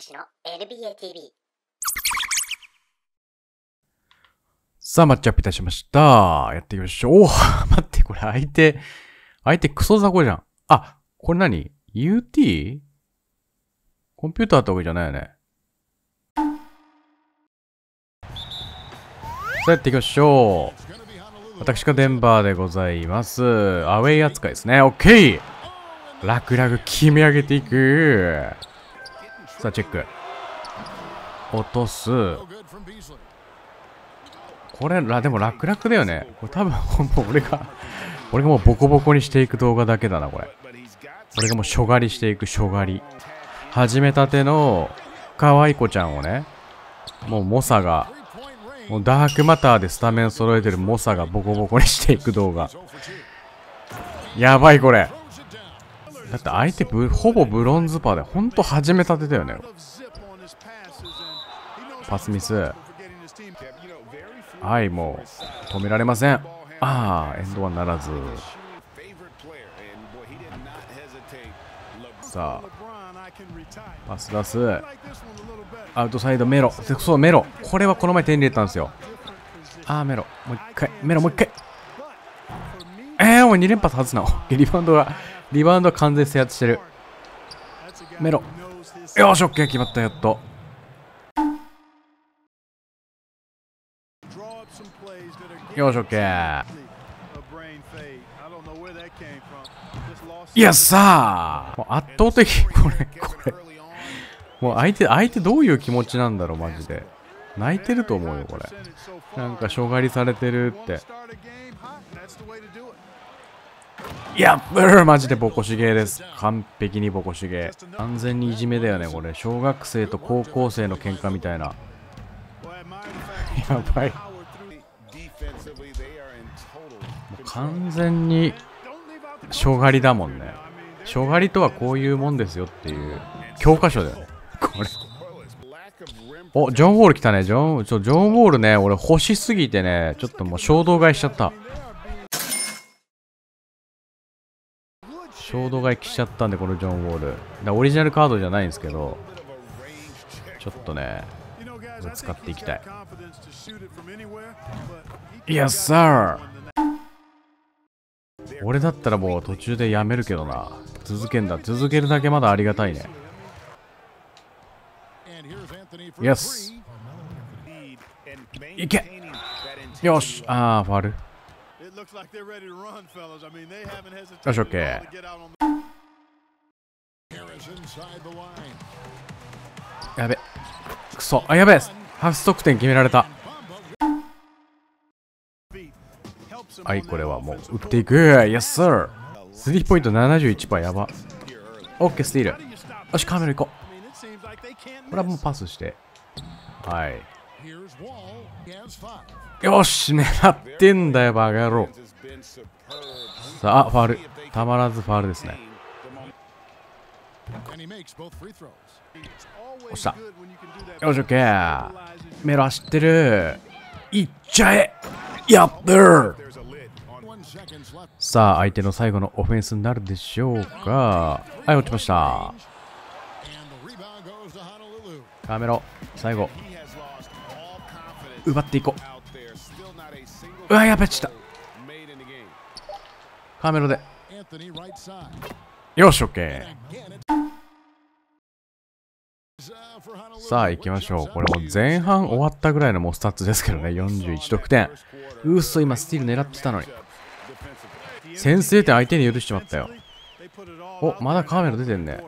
たけの NBA TV さあ、マッチアップいたしました。やっていきましょう。お 待って、これ相手、相手クソ雑魚じゃん。あ、これ何 ?UT? コンピューターってわけじゃないよね。さあ、やっていきましょう。私がデンバーでございます。アウェイ扱いですね。オッケーラクラグ決め上げていく。さあ、チェック。落とす。これら、でも楽々だよね。これ多分、もう俺が俺がもうボコボコにしていく動画だけだな、これ。俺がもうしょがりしていく、しょがり。始めたての、可愛い子ちゃんをね、もう猛者が、もうダークマターでスタメン揃えてる猛者がボコボコにしていく動画。やばい、これ。だって相手ブほぼブロンズパーで本当始めたてだよねパスミスはいもう止められませんああエンドワンならずさあパス出すアウトサイドメロそうメロこれはこの前手に入れたんですよああメロもう一回メロもう一回ええー、お前2連発外すなリバウンドがリバウンド完全制圧してるメロよし OK 決まったやっとよし OK いやさあもう圧倒的これこれもう相手相手どういう気持ちなんだろうマジで泣いてると思うよこれなんか障害されてるっていや、マジでボコシゲーです。完璧にボコシゲー。完全にいじめだよね、これ。小学生と高校生の喧嘩みたいな。やばい。完全に、しょがりだもんね。しょがりとはこういうもんですよっていう、教科書だよね。これ。お、ジョン・ウォール来たね。ジョン、ちょ、ジョン・ウォールね、俺欲しすぎてね、ちょっともう衝動買いしちゃった。衝動買いしちゃったんで、このジョン・ウォール。だオリジナルカードじゃないんですけど、ちょっとね、使っていきたい。Yes, sir! 俺だったらもう途中でやめるけどな。続けんだ。続けるだけまだありがたいね。Yes! いけよしああ、ファール。looks like they're ready to run, fellas. I mean, they haven't hesitated That's okay. to get out on the... Harris inside the line. やべ。くそ。あ、やべ。初得点決められた。はい、これはもう打っていく。Yes, sir! スリーポイント71%やば。OK、スティール。よし、カメラ行こう。これはもうパスして。はい。よし狙ってんだよバカ野郎さあファールたまらずファールですねおっしゃよし OK。メロ走ってるいっちゃえやっる。さあ相手の最後のオフェンスになるでしょうかはい落ちましたカメロ最後奪っていこううわやべっちたカメラでよし OK さあ行きましょうこれも前半終わったぐらいのモスタッツですけどね41得点うっそ今スティール狙ってたのに先制点相手に許しちまったよおまだカメラ出てんね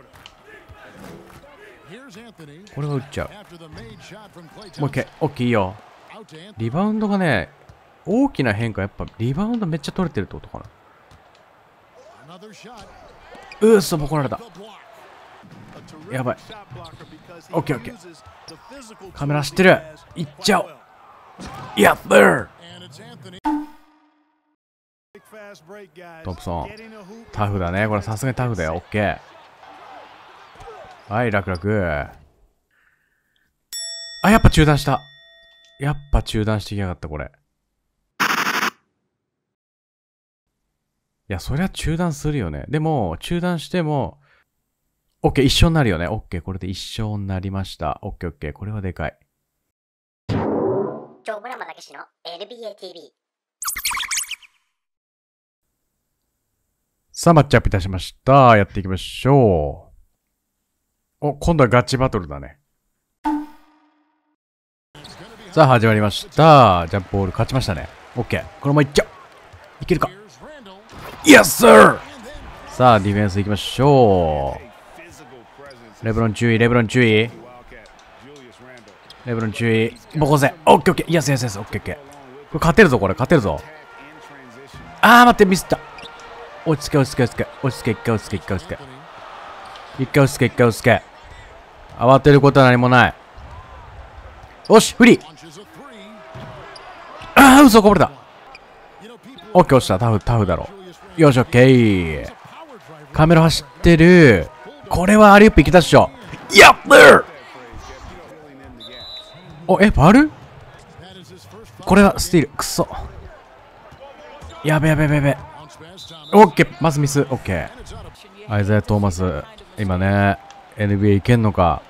これは打っちゃうもう一回 OK いいよリバウンドがね、大きな変化、やっぱリバウンドめっちゃ取れてるってことかな。うっそ、ボコられた。やばい。オッケーオッケー。カメラ知ってる。いっちゃおう。やっべトンプソン。タフだね。これさすがにタフだよ。オッケー。はい、楽々。あ、やっぱ中断した。やっぱ中断してきやがった、これ。いや、そりゃ中断するよね。でも、中断しても、OK、一緒になるよね。OK、これで一緒になりました。OK、OK、これはでかい。今日村の NBA TV。さあ、マッチアップいたしました。やっていきましょう。お、今度はガチバトルだね。さあ、始まりました。ジャンプボール勝ちましたね。OK。このままいっちゃう。いけるか。Yes, sir! さあ、ディフェンスいきましょう。レブロン注意、レブロン注意。レブロン注意。ボコせ。オッケーオッケー。イエスイエスイエス。オッケーオッケー。これ勝てるぞ、これ。勝てるぞ。あー、待って、ミスった。落ち着け、落ち着け、落ち着け。落ち着け、一回落ち着け、一回落ち着け。一回落ち着け、一回落ち着け。慌てることは何もない。よし、フリーフそこぼれたオッケー落ちたタフタフだろよしオッケーカメラ走ってるこれはアリウップいけたっしょやっべおえファールこれはスティールくそやべやべやべやべオッケーまずミスオッケーアイザヤ・トーマス今ね NBA いけんのか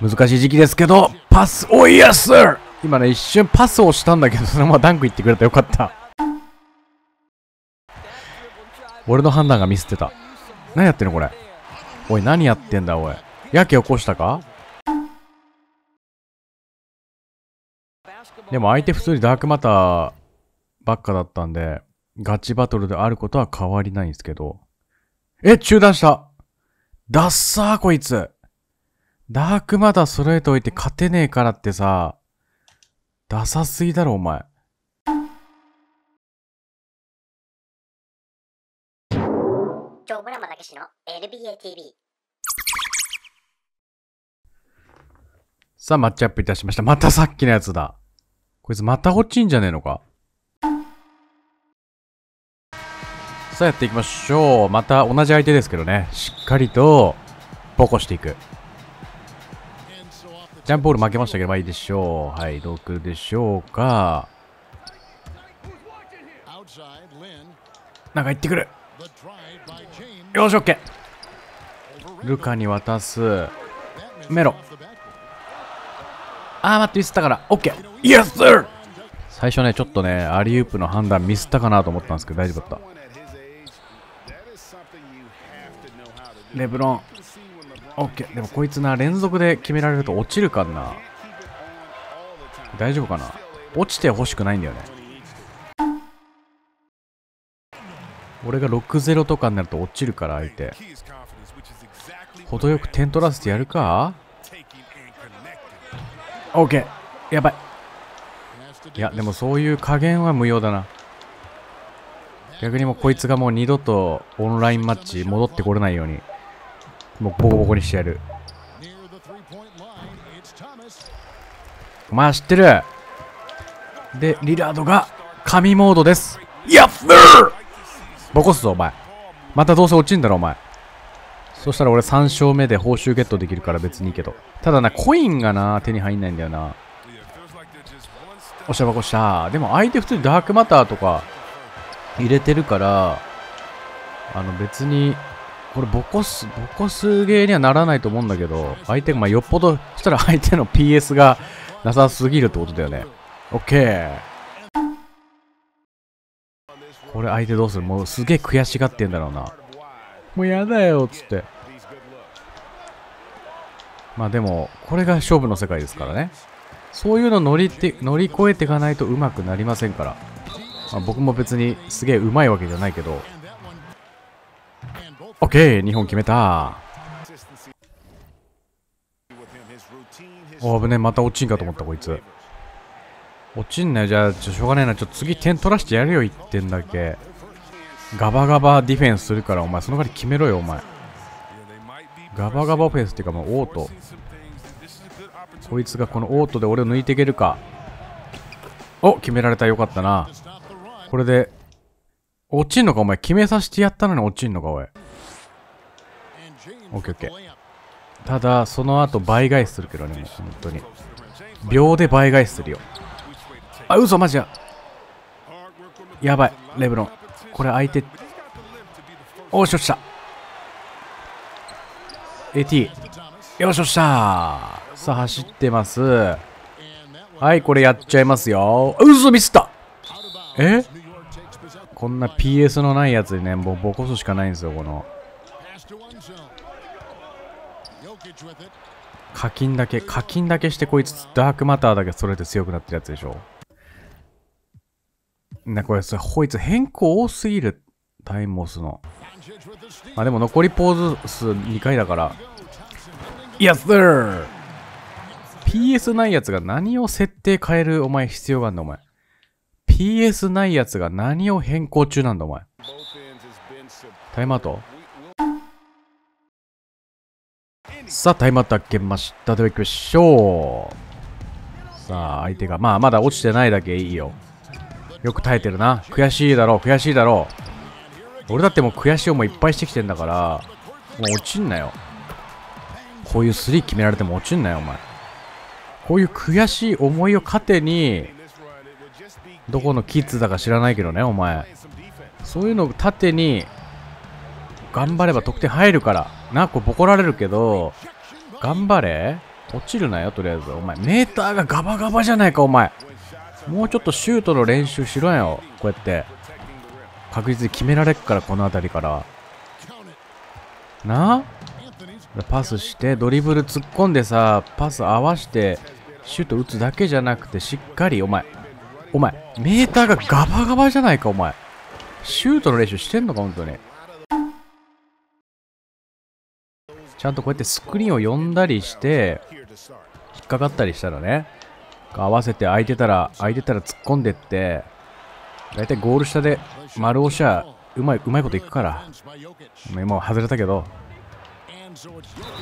難しい時期ですけどパスおいやっす今ね、一瞬パスをしたんだけど、そのままダンクいってくれたよかった。俺の判断がミスってた。何やってんのこれ。おい、何やってんだ、おい。やけ起こしたかでも相手普通にダークマターばっかだったんで、ガチバトルであることは変わりないんですけど。え、中断したダッサーこいつダークマター揃えておいて勝てねえからってさ、ダサすぎだろ、お前。さあ、マッチアップいたしました。またさっきのやつだ。こいつまた落ちんじゃねえのかさあ、やっていきましょう。また同じ相手ですけどね。しっかりと、ボコしていく。ジャンポール負けましたけど、まあいいでしょう。はい、6でしょうか。なんか行ってくる。よし、OK。ルカに渡す。メロ。あー、待って、ミスったから。OK。y e 最初ね、ちょっとね、アリウープの判断ミスったかなと思ったんですけど、大丈夫だった。レブロン。OK でもこいつな連続で決められると落ちるかな大丈夫かな落ちてほしくないんだよね俺が6-0とかになると落ちるから相手程よく点取らせてやるか OK やばいいやでもそういう加減は無用だな逆にもうこいつがもう二度とオンラインマッチ戻ってこれないようにもうボコボコにしてやる。お前知ってるで、リラードが神モードです。やっボコすぞ、お前。またどうせ落ちんだろ、お前。そしたら俺3勝目で報酬ゲットできるから別にいいけど。ただな、コインがな、手に入んないんだよな。おしゃばこしたでも相手普通にダークマターとか入れてるから、あの別にこれボコス、ボコスゲーにはならないと思うんだけど、相手が、まあ、よっぽど、したら相手の PS がなさすぎるってことだよね。オッケー。これ相手どうするもうすげえ悔しがってんだろうな。もうやだよ、つって。まあでも、これが勝負の世界ですからね。そういうの乗りって乗り越えていかないとうまくなりませんから。まあ、僕も別にすげえうまいわけじゃないけど、オッケー2本決めたお危ねまた落ちんかと思ったこいつ落ちんなよじゃあしょうがねえなちょっと次点取らしてやるよ1点だけガバガバディフェンスするからお前その代わり決めろよお前ガバガバオフェンスっていうかもうオートこいつがこのオートで俺を抜いていけるかお決められたよかったなこれで落ちんのかお前決めさせてやったのに落ちんのかおいオッケーオッケー。ただ、その後倍返しするけどね、本当に。秒で倍返しするよ。あ、嘘、マジや。やばい、レブロン。これ相手。おーしょっしゃ。AT。よしょっしゃさあ、走ってます。はい、これやっちゃいますよ。嘘、ミスったえこんな PS のないやつでね、もうボコすしかないんですよ、この。課金だけ課金だけしてこいつダークマターだけそれで強くなってるやつでしょなこれさこいつ変更多すぎるタイム押スのまあでも残りポーズ数2回だから Yes sir PS ないやつが何を設定変えるお前必要があるんだお前 PS ないやつが何を変更中なんだお前タイムアウトさあ、タイムアウト開けました。では行きましょう。さあ、相手が、まあ、まだ落ちてないだけいいよ。よく耐えてるな。悔しいだろう、悔しいだろう。俺だってもう悔しい思いいっぱいしてきてんだから、もう落ちんなよ。こういうスリー決められても落ちんなよ、お前。こういう悔しい思いを糧に、どこのキッズだか知らないけどね、お前。そういうのを盾に、頑張れば得点入るから。な、こボコられるけど、頑張れ落ちるなよ、とりあえず。お前、メーターがガバガバじゃないか、お前。もうちょっとシュートの練習しろよ、こうやって。確実に決められっから、この辺りから。なパスして、ドリブル突っ込んでさ、パス合わして、シュート打つだけじゃなくて、しっかり、お前。お前、メーターがガバガバじゃないか、お前。シュートの練習してんのか、本当に。ちゃんとこうやってスクリーンを読んだりして引っかかったりしたらね合わせて空いてたら空いてたら突っ込んでって大体ゴール下で丸押しゃうまいうまいこといくから今は外れたけど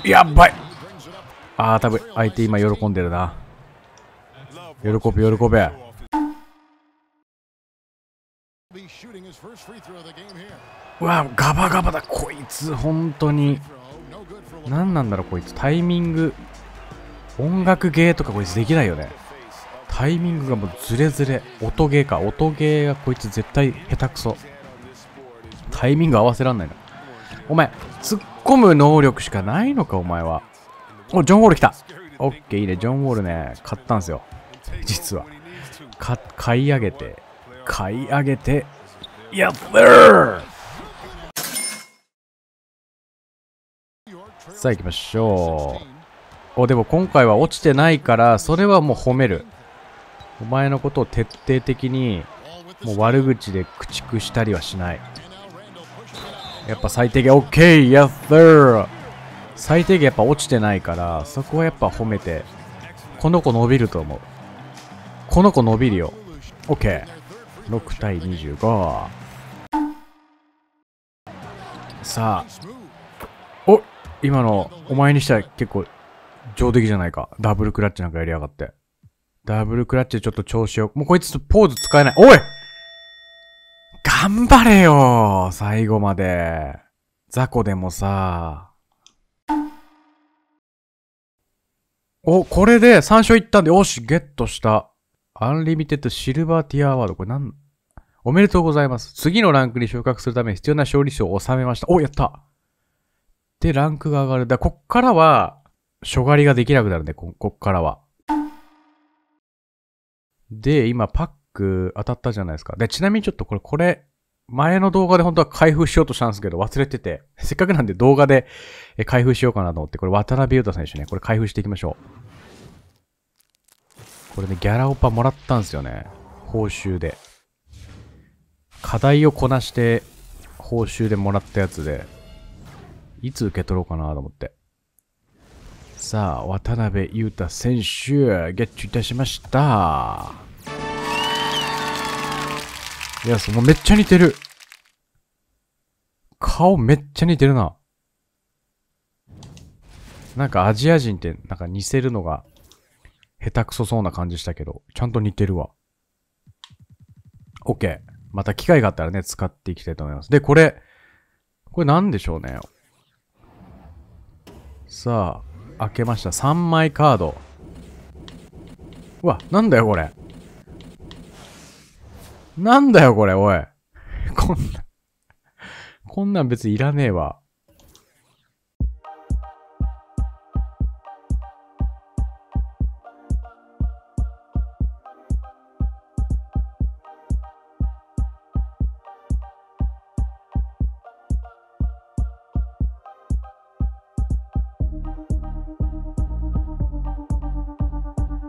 やっばいああ多分相手今喜んでるな喜べ喜べうわガバガバだこいつ本当に何なんだろうこいつタイミング音楽ゲーとかこいつできないよねタイミングがもうズレズレ音ゲーか音ゲーがこいつ絶対下手くそタイミング合わせらんないなお前突っ込む能力しかないのかお前はおジョン・ウォール来たオッケーいいねジョン・ウォールね買ったんすよ実は買い上げて買い上げてやったーさあ行きましょう。お、でも今回は落ちてないから、それはもう褒める。お前のことを徹底的に、もう悪口で駆逐したりはしない。やっぱ最低限 OK! Yes, sir! 最低限やっぱ落ちてないから、そこはやっぱ褒めて、この子伸びると思う。この子伸びるよ。OK。6対25。さあ、今の、お前にしたら結構、上出来じゃないか。ダブルクラッチなんかやりやがって。ダブルクラッチでちょっと調子よもうこいつポーズ使えない。おい頑張れよ最後まで。雑魚でもさ。お、これで3勝いったんで、よし、ゲットした。アンリミテッドシルバーティアアワード。これなん、おめでとうございます。次のランクに昇格するため必要な勝利数を収めました。お、やったで、ランクが上がる。だこっからは、ょ狩りができなくなるんで、こ、こっからは。で、今、パック当たったじゃないですか。で、ちなみにちょっとこれ、これ、前の動画で本当は開封しようとしたんですけど、忘れてて、せっかくなんで動画で開封しようかなと思って、これ渡辺裕太選手ね、これ開封していきましょう。これね、ギャラオパもらったんですよね。報酬で。課題をこなして、報酬でもらったやつで、いつ受け取ろうかなと思って。さあ、渡辺裕太選手、ゲッチュいたしました。いや、そのめっちゃ似てる。顔めっちゃ似てるな。なんかアジア人ってなんか似せるのが下手くそそうな感じしたけど、ちゃんと似てるわ。OK。また機会があったらね、使っていきたいと思います。で、これ、これなんでしょうね。さあ、開けました。3枚カード。うわ、なんだよこれ。なんだよこれ、おい。こんな、こんなん別にいらねえわ。